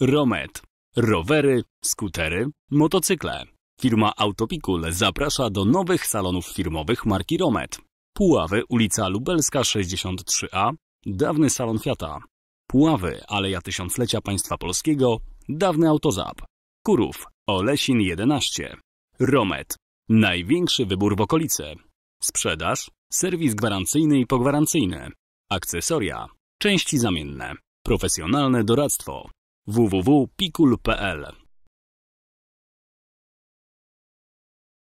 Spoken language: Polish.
Romet. Rowery, skutery, motocykle. Firma Autopikul zaprasza do nowych salonów firmowych marki Romet. Puławy, ulica Lubelska 63A, dawny salon Fiata. Puławy, Aleja Tysiąclecia Państwa Polskiego, dawny Autozap. Kurów, Olesin 11. Romet. Największy wybór w okolicy. Sprzedaż, serwis gwarancyjny i pogwarancyjny. Akcesoria, części zamienne, profesjonalne doradztwo. www.picoul.pl